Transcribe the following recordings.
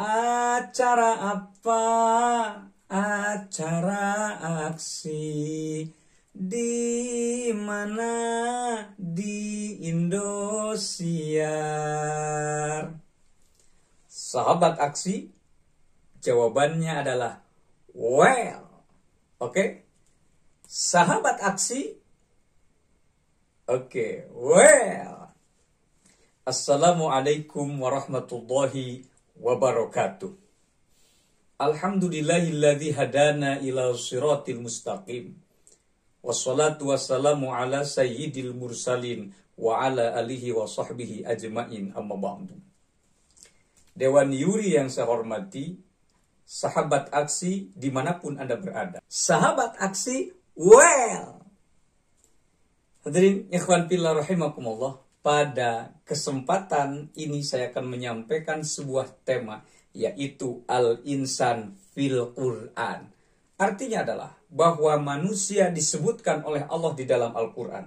Acara apa? Acara aksi di mana di Indosiar. Sahabat aksi, jawabannya adalah well. Oke. Okay? Sahabat aksi. Oke, okay, well. Assalamualaikum warahmatullahi wabarakatuh. Alhamdulillahilladzi hadana ila siratil mustaqim. Wassalatu wassalamu ala sayyidil mursalin wa ala alihi wa sahbihi ajma'in amma ba'du. Dewan Yuri yang saya hormati, sahabat aksi dimanapun Anda berada. Sahabat aksi, well. Hadirin ikhwan pillah rahimakumullah. Pada kesempatan ini saya akan menyampaikan sebuah tema yaitu al-insan fil Quran. Artinya adalah bahwa manusia disebutkan oleh Allah di dalam Al-Quran.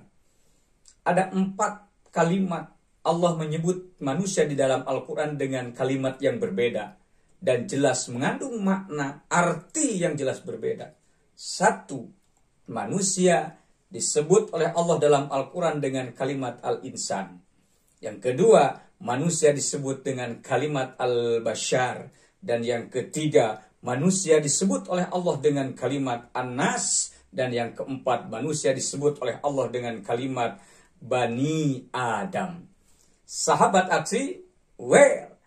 Ada empat kalimat Allah menyebut manusia di dalam Al-Quran dengan kalimat yang berbeda. Dan jelas mengandung makna arti yang jelas berbeda. Satu, manusia disebut oleh Allah dalam Al-Quran dengan kalimat al-insan. Yang kedua, manusia disebut dengan kalimat al-bashar. Dan yang ketiga, manusia disebut oleh Allah dengan kalimat an-nas. Dan yang keempat, manusia disebut oleh Allah dengan kalimat Bani Adam. Sahabat aksi, where?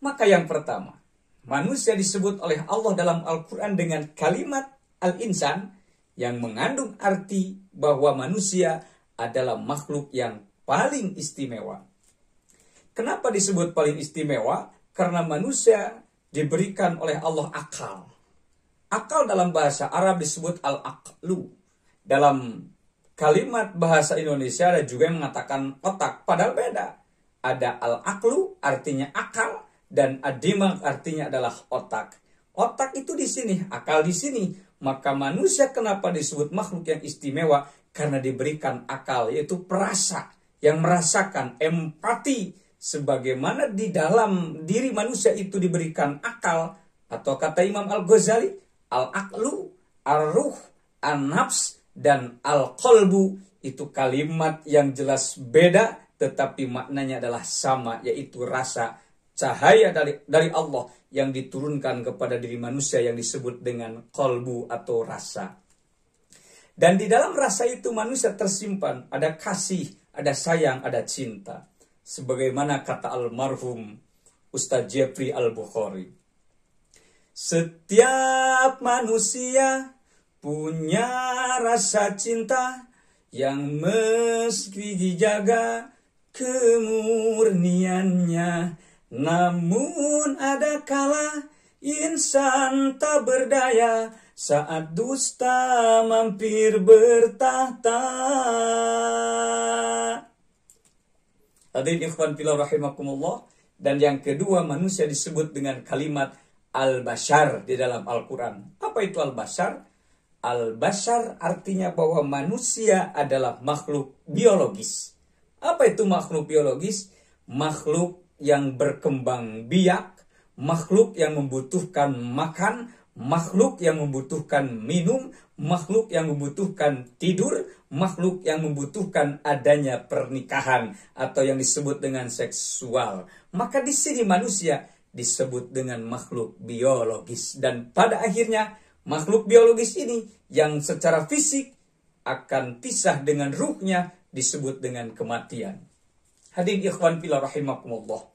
Maka yang pertama, manusia disebut oleh Allah dalam Al-Quran dengan kalimat al-insan yang mengandung arti bahwa manusia adalah makhluk yang paling istimewa. Kenapa disebut paling istimewa? Karena manusia diberikan oleh Allah akal. Akal dalam bahasa Arab disebut al-aqlu. Dalam kalimat bahasa Indonesia ada juga yang mengatakan otak, padahal beda. Ada al-aqlu artinya akal dan adimak artinya adalah otak. Otak itu di sini, akal di sini. Maka manusia kenapa disebut makhluk yang istimewa? Karena diberikan akal, yaitu perasa yang merasakan empati. Sebagaimana di dalam diri manusia itu diberikan akal. Atau kata Imam Al-Ghazali, Al-Aqlu, aruh, ruh An-Nafs, dan Al-Qalbu. Itu kalimat yang jelas beda, tetapi maknanya adalah sama, yaitu rasa cahaya dari dari Allah yang diturunkan kepada diri manusia yang disebut dengan kolbu atau rasa. Dan di dalam rasa itu manusia tersimpan ada kasih, ada sayang, ada cinta. Sebagaimana kata almarhum Ustaz Jeffrey Al-Bukhari. Setiap manusia punya rasa cinta yang meski dijaga kemurniannya namun ada kala insan tak berdaya saat dusta mampir bertahta. Hadirin ikhwan filah rahimakumullah. Dan yang kedua manusia disebut dengan kalimat al-bashar di dalam Al-Quran. Apa itu al-bashar? Al-bashar artinya bahwa manusia adalah makhluk biologis. Apa itu makhluk biologis? Makhluk yang berkembang biak, makhluk yang membutuhkan makan, makhluk yang membutuhkan minum, makhluk yang membutuhkan tidur, makhluk yang membutuhkan adanya pernikahan atau yang disebut dengan seksual. Maka di sini manusia disebut dengan makhluk biologis dan pada akhirnya makhluk biologis ini yang secara fisik akan pisah dengan ruhnya disebut dengan kematian. Hadirin ikhwan fillah rahimakumullah.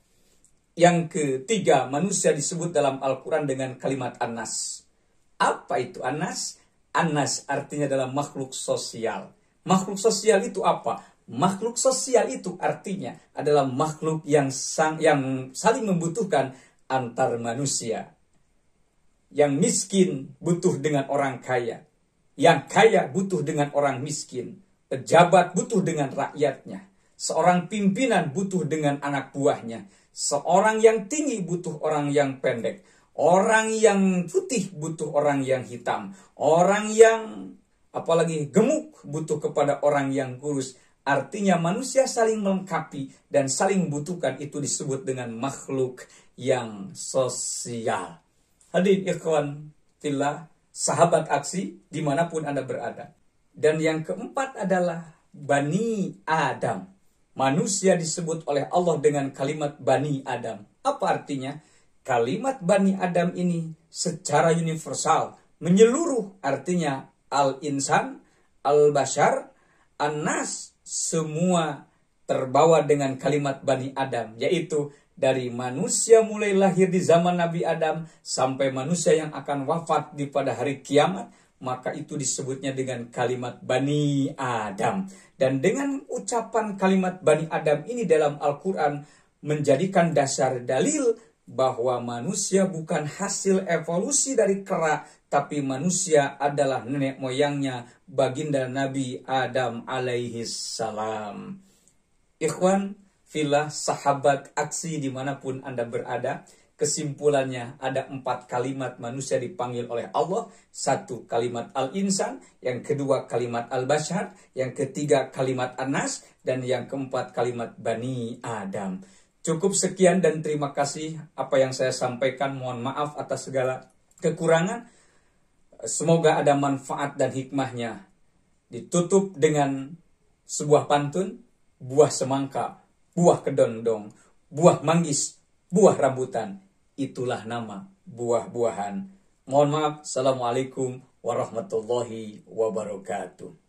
Yang ketiga, manusia disebut dalam Al-Quran dengan kalimat anas. Apa itu anas? Anas artinya dalam makhluk sosial. Makhluk sosial itu apa? Makhluk sosial itu artinya adalah makhluk yang sang, yang saling membutuhkan antar manusia. Yang miskin butuh dengan orang kaya. Yang kaya butuh dengan orang miskin. Pejabat butuh dengan rakyatnya. Seorang pimpinan butuh dengan anak buahnya Seorang yang tinggi butuh orang yang pendek. Orang yang putih butuh orang yang hitam. Orang yang apalagi gemuk butuh kepada orang yang kurus. Artinya manusia saling melengkapi dan saling butuhkan itu disebut dengan makhluk yang sosial. Hadir ikhwan tila, sahabat aksi dimanapun Anda berada. Dan yang keempat adalah Bani Adam. Manusia disebut oleh Allah dengan kalimat Bani Adam. Apa artinya? Kalimat Bani Adam ini secara universal, menyeluruh artinya al-insan, al-bashar, an-nas, semua terbawa dengan kalimat Bani Adam, yaitu dari manusia mulai lahir di zaman Nabi Adam sampai manusia yang akan wafat di pada hari kiamat, maka itu disebutnya dengan kalimat Bani Adam. Dan dengan ucapan kalimat Bani Adam ini dalam Al-Quran menjadikan dasar dalil bahwa manusia bukan hasil evolusi dari kera, tapi manusia adalah nenek moyangnya baginda Nabi Adam alaihi salam. Ikhwan, filah sahabat aksi dimanapun Anda berada, Kesimpulannya ada empat kalimat manusia dipanggil oleh Allah. Satu kalimat al-insan, yang kedua kalimat al-bashar, yang ketiga kalimat anas, dan yang keempat kalimat bani Adam. Cukup sekian dan terima kasih apa yang saya sampaikan. Mohon maaf atas segala kekurangan. Semoga ada manfaat dan hikmahnya. Ditutup dengan sebuah pantun, buah semangka, buah kedondong, buah manggis, buah rambutan itulah nama buah-buahan. Mohon maaf, Assalamualaikum warahmatullahi wabarakatuh.